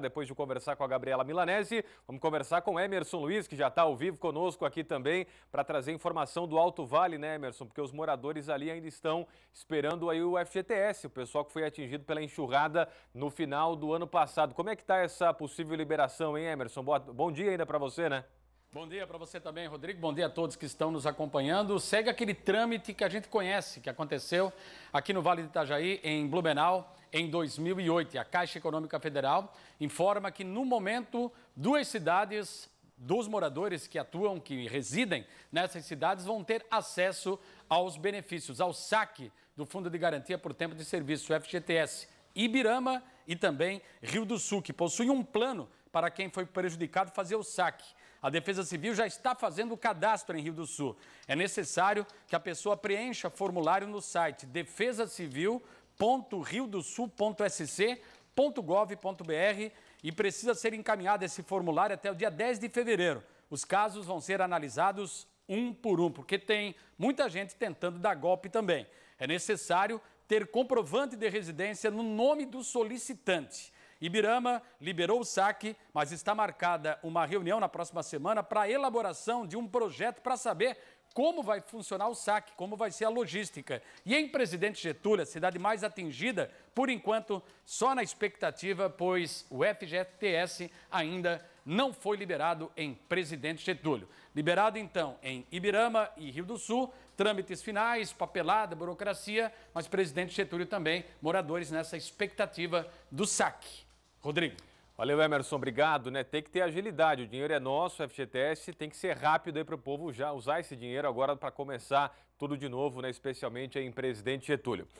Depois de conversar com a Gabriela Milanese, vamos conversar com Emerson Luiz, que já está ao vivo conosco aqui também, para trazer informação do Alto Vale, né, Emerson? Porque os moradores ali ainda estão esperando aí o FGTS, o pessoal que foi atingido pela enxurrada no final do ano passado. Como é que está essa possível liberação, hein, Emerson? Boa... Bom dia ainda para você, né? Bom dia para você também, Rodrigo. Bom dia a todos que estão nos acompanhando. Segue aquele trâmite que a gente conhece, que aconteceu aqui no Vale de Itajaí, em Blumenau em 2008. a Caixa Econômica Federal informa que, no momento, duas cidades dos moradores que atuam, que residem nessas cidades, vão ter acesso aos benefícios, ao saque do Fundo de Garantia por Tempo de Serviço, FGTS, Ibirama e também Rio do Sul, que possuem um plano para quem foi prejudicado fazer o saque. A Defesa Civil já está fazendo o cadastro em Rio do Sul. É necessário que a pessoa preencha formulário no site defesacivil.com www.riodosul.sc.gov.br e precisa ser encaminhado esse formulário até o dia 10 de fevereiro. Os casos vão ser analisados um por um, porque tem muita gente tentando dar golpe também. É necessário ter comprovante de residência no nome do solicitante. Ibirama liberou o saque, mas está marcada uma reunião na próxima semana para elaboração de um projeto para saber como vai funcionar o saque, como vai ser a logística. E em Presidente Getúlio, a cidade mais atingida, por enquanto, só na expectativa, pois o FGTS ainda não foi liberado em Presidente Getúlio. Liberado então em Ibirama e Rio do Sul, trâmites finais, papelada, burocracia, mas Presidente Getúlio também, moradores nessa expectativa do saque. Rodrigo. Valeu, Emerson, obrigado. Né? Tem que ter agilidade, o dinheiro é nosso, o FGTS tem que ser rápido aí para o povo já usar esse dinheiro agora para começar tudo de novo, né? especialmente em Presidente Getúlio.